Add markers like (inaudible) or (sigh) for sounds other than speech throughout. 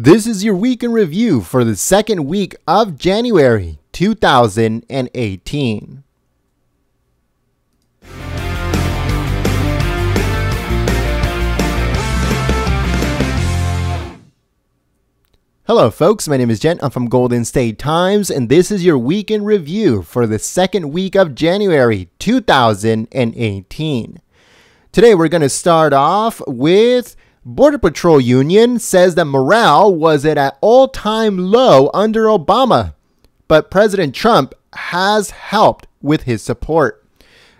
This is your week in review for the second week of January 2018. Hello, folks. My name is Jen. I'm from Golden State Times, and this is your week in review for the second week of January 2018. Today, we're going to start off with Border Patrol Union says that morale was at an all time low under Obama, but President Trump has helped with his support.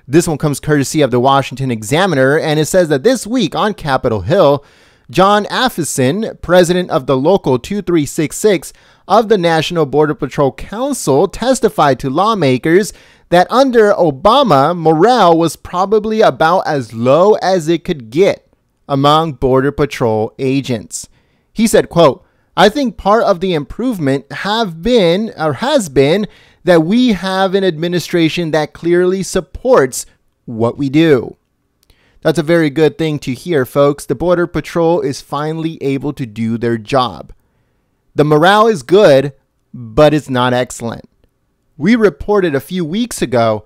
This one comes courtesy of the Washington Examiner, and it says that this week on Capitol Hill, John Affison, president of the local 2366 of the National Border Patrol Council, testified to lawmakers that under Obama, morale was probably about as low as it could get among Border Patrol agents. He said, quote, I think part of the improvement have been or has been that we have an administration that clearly supports what we do. That's a very good thing to hear, folks. The Border Patrol is finally able to do their job. The morale is good, but it's not excellent. We reported a few weeks ago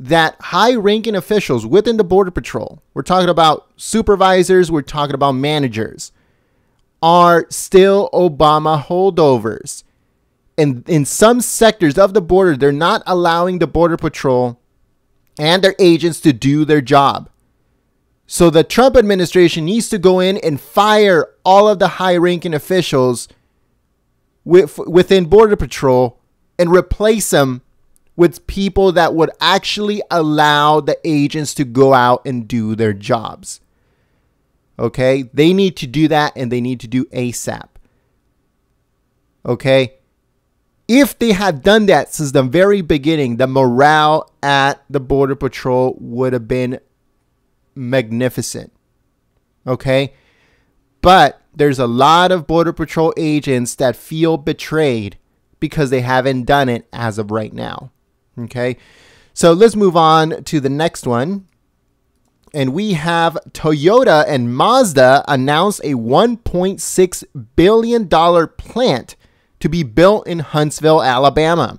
that high ranking officials within the Border Patrol, we're talking about supervisors, we're talking about managers, are still Obama holdovers. And in some sectors of the border, they're not allowing the Border Patrol and their agents to do their job. So the Trump administration needs to go in and fire all of the high ranking officials with, within Border Patrol and replace them with people that would actually allow the agents to go out and do their jobs. Okay? They need to do that and they need to do ASAP. Okay? If they had done that since the very beginning, the morale at the Border Patrol would have been magnificent. Okay? But there's a lot of Border Patrol agents that feel betrayed because they haven't done it as of right now. Okay, so let's move on to the next one. And we have Toyota and Mazda announced a $1.6 billion plant to be built in Huntsville, Alabama.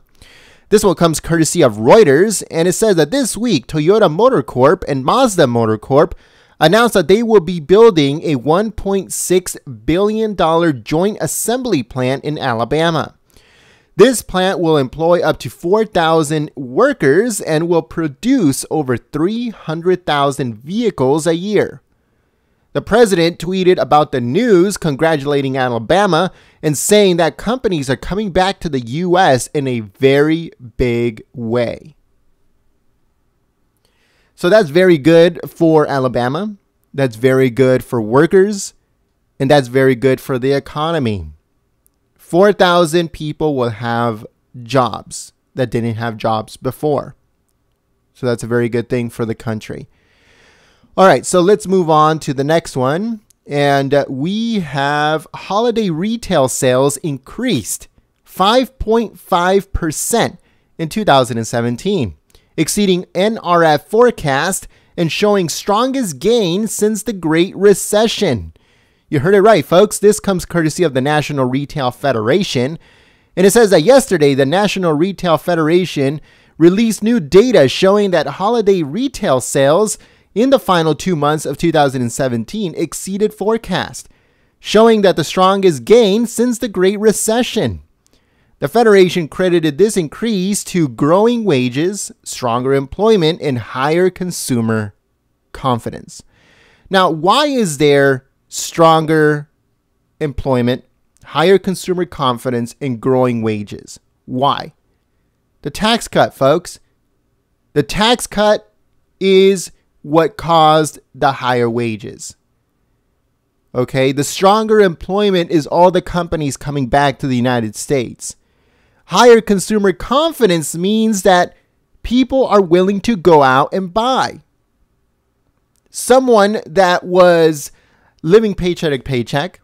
This one comes courtesy of Reuters, and it says that this week, Toyota Motor Corp and Mazda Motor Corp announced that they will be building a $1.6 billion joint assembly plant in Alabama. This plant will employ up to 4,000 workers and will produce over 300,000 vehicles a year. The president tweeted about the news, congratulating Alabama and saying that companies are coming back to the U.S. in a very big way. So that's very good for Alabama. That's very good for workers. And that's very good for the economy. 4,000 people will have jobs that didn't have jobs before. So that's a very good thing for the country. All right, so let's move on to the next one. And uh, we have holiday retail sales increased 5.5% in 2017, exceeding NRF forecast and showing strongest gain since the Great Recession. You heard it right, folks. This comes courtesy of the National Retail Federation. And it says that yesterday, the National Retail Federation released new data showing that holiday retail sales in the final two months of 2017 exceeded forecast, showing that the strongest gain since the Great Recession. The Federation credited this increase to growing wages, stronger employment, and higher consumer confidence. Now, why is there stronger employment, higher consumer confidence, and growing wages. Why? The tax cut, folks. The tax cut is what caused the higher wages. Okay, the stronger employment is all the companies coming back to the United States. Higher consumer confidence means that people are willing to go out and buy. Someone that was living paycheck to paycheck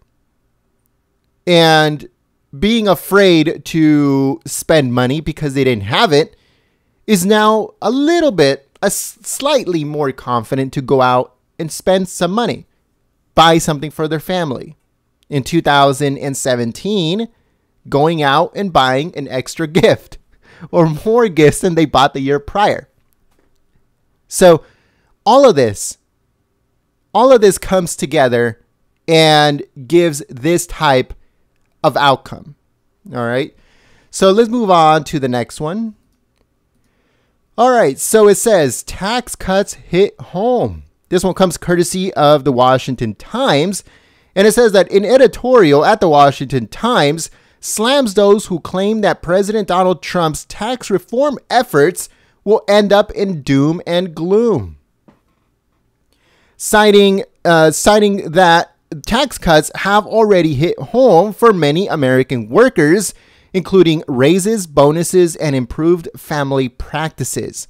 and being afraid to spend money because they didn't have it is now a little bit a slightly more confident to go out and spend some money buy something for their family in 2017 going out and buying an extra (laughs) gift or more gifts than they bought the year prior so all of this all of this comes together and gives this type of outcome. All right. So let's move on to the next one. All right. So it says tax cuts hit home. This one comes courtesy of the Washington Times. And it says that an editorial at the Washington Times slams those who claim that President Donald Trump's tax reform efforts will end up in doom and gloom citing uh, citing that tax cuts have already hit home for many American workers, including raises, bonuses, and improved family practices.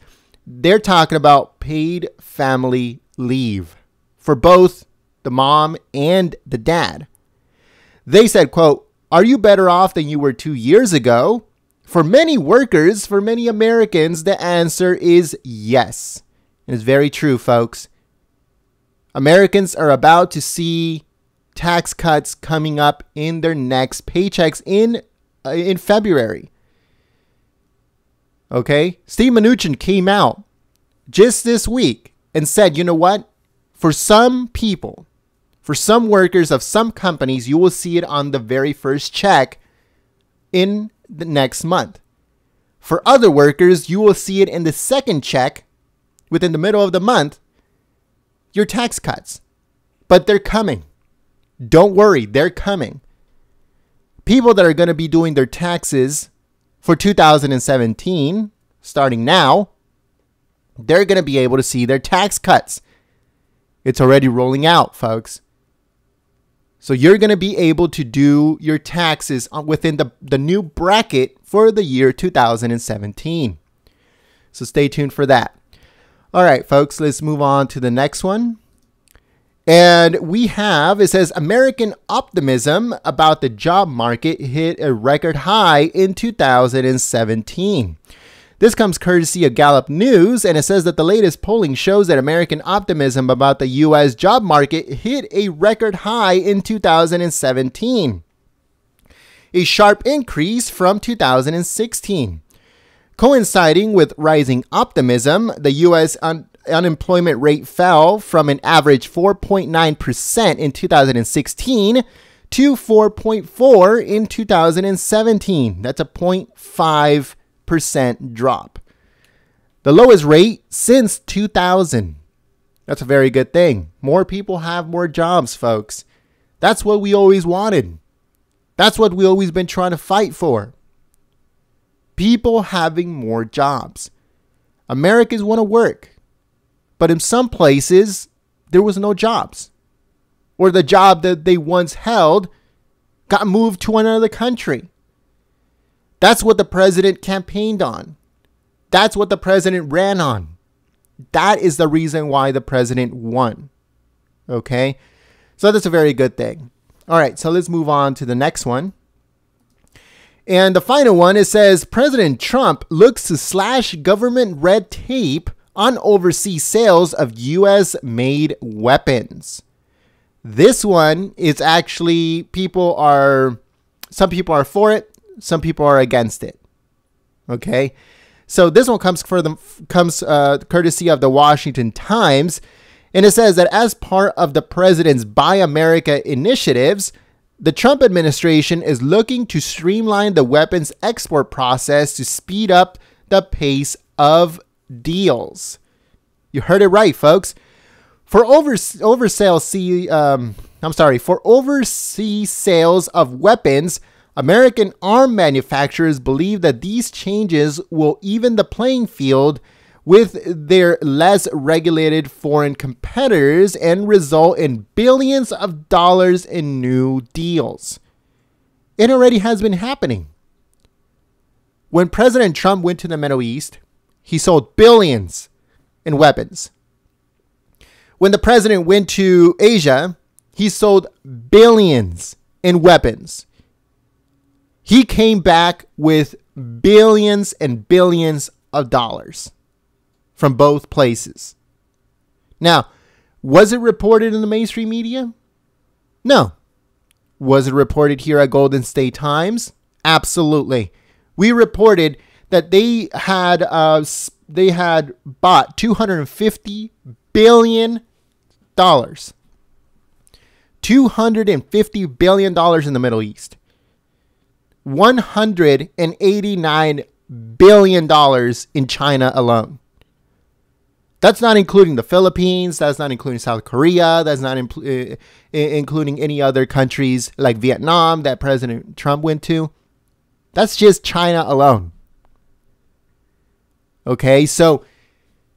They're talking about paid family leave for both the mom and the dad. They said, quote, are you better off than you were two years ago? For many workers, for many Americans, the answer is yes. it's very true, folks. Americans are about to see tax cuts coming up in their next paychecks in uh, in February. Okay? Steve Mnuchin came out just this week and said, "You know what? For some people, for some workers of some companies, you will see it on the very first check in the next month. For other workers, you will see it in the second check within the middle of the month your tax cuts. But they're coming. Don't worry, they're coming. People that are going to be doing their taxes for 2017, starting now, they're going to be able to see their tax cuts. It's already rolling out, folks. So you're going to be able to do your taxes within the, the new bracket for the year 2017. So stay tuned for that. All right, folks, let's move on to the next one. And we have, it says American optimism about the job market hit a record high in 2017. This comes courtesy of Gallup News, and it says that the latest polling shows that American optimism about the U.S. job market hit a record high in 2017, a sharp increase from 2016. Coinciding with rising optimism, the U.S. Un- unemployment rate fell from an average 4.9% in 2016 to 4.4 in 2017. That's a 0.5% drop. The lowest rate since 2000. That's a very good thing. More people have more jobs, folks. That's what we always wanted. That's what we always been trying to fight for people having more jobs. Americans want to work, but in some places, there was no jobs. Or the job that they once held got moved to another country. That's what the president campaigned on. That's what the president ran on. That is the reason why the president won. Okay? So that's a very good thing. All right, so let's move on to the next one. And the final one it says President Trump looks to slash government red tape on overseas sales of US made weapons. This one is actually people are some people are for it, some people are against it. Okay? So this one comes for the comes uh, courtesy of the Washington Times, and it says that as part of the president's Buy America initiatives, the Trump administration is looking to streamline the weapons export process to speed up the pace of deals. You heard it right, folks. For over see, um, I'm sorry, for overseas sales of weapons, American arm manufacturers believe that these changes will even the playing field with their less regulated foreign competitors and result in billions of dollars in new deals. It already has been happening. When President Trump went to the Middle East, he sold billions in weapons. When the president went to Asia, he sold billions in weapons. He came back with billions and billions of dollars from both places. Now, was it reported in the mainstream media? No. Was it reported here at Golden State Times? Absolutely. We reported that they had uh, they had bought 250 billion dollars. 250 billion dollars in the Middle East. 189 billion dollars in China alone. That's not including the Philippines. That's not including South Korea. That's not impl- uh, including any other countries like Vietnam that President Trump went to. That's just China alone. Okay, so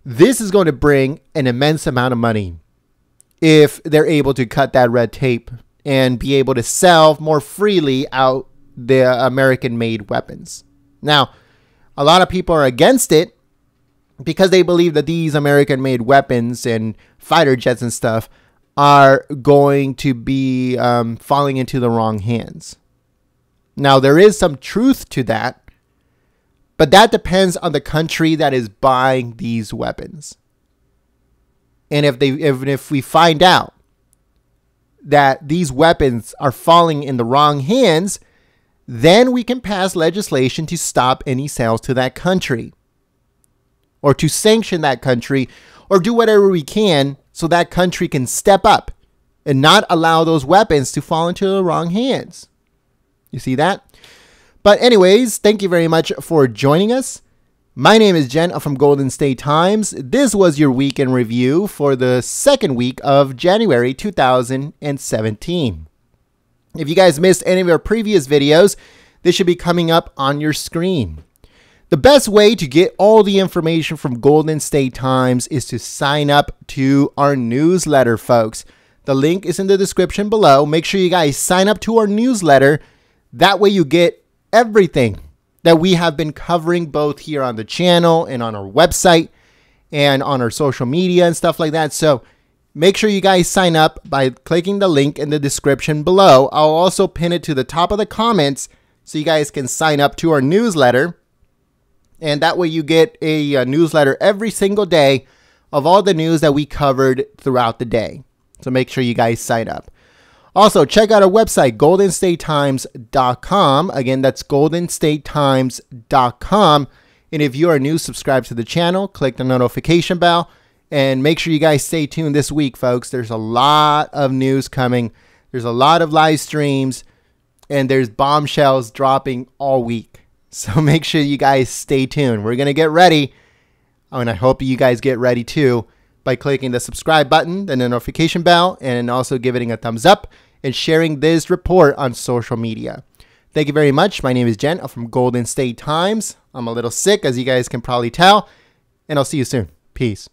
this is going to bring an immense amount of money if they're able to cut that red tape and be able to sell more freely out the American made weapons. Now, a lot of people are against it because they believe that these American made weapons and fighter jets and stuff are going to be um, falling into the wrong hands. Now, there is some truth to that, but that depends on the country that is buying these weapons. And if they even if we find out that these weapons are falling in the wrong hands, then we can pass legislation to stop any sales to that country or to sanction that country or do whatever we can so that country can step up and not allow those weapons to fall into the wrong hands. You see that? But, anyways, thank you very much for joining us. My name is Jen from Golden State Times. This was your week in review for the second week of January 2017. If you guys missed any of our previous videos, this should be coming up on your screen. The best way to get all the information from Golden State Times is to sign up to our newsletter, folks. The link is in the description below. Make sure you guys sign up to our newsletter. That way, you get everything that we have been covering both here on the channel and on our website and on our social media and stuff like that. So, make sure you guys sign up by clicking the link in the description below. I'll also pin it to the top of the comments so you guys can sign up to our newsletter. And that way you get a, a uh, newsletter every single day of all the news that we covered throughout the day. So make sure you guys sign up. Also, check out our website, goldenstatetimes.com. Again, that's goldenstatetimes.com. And if you are new, subscribe to the channel, click the notification bell, and make sure you guys stay tuned this week, folks. There's a lot of news coming, there's a lot of live streams, and there's bombshells dropping all week. (laughs) So make sure you guys stay tuned. We're going to get ready. Oh, and I hope you guys get ready too by clicking the subscribe button, and the notification bell, and also giving a thumbs up and sharing this report on social media. Thank you very much. My name is Jen. I'm from Golden State Times. I'm a little sick, as you guys can probably tell, and I'll see you soon. Peace.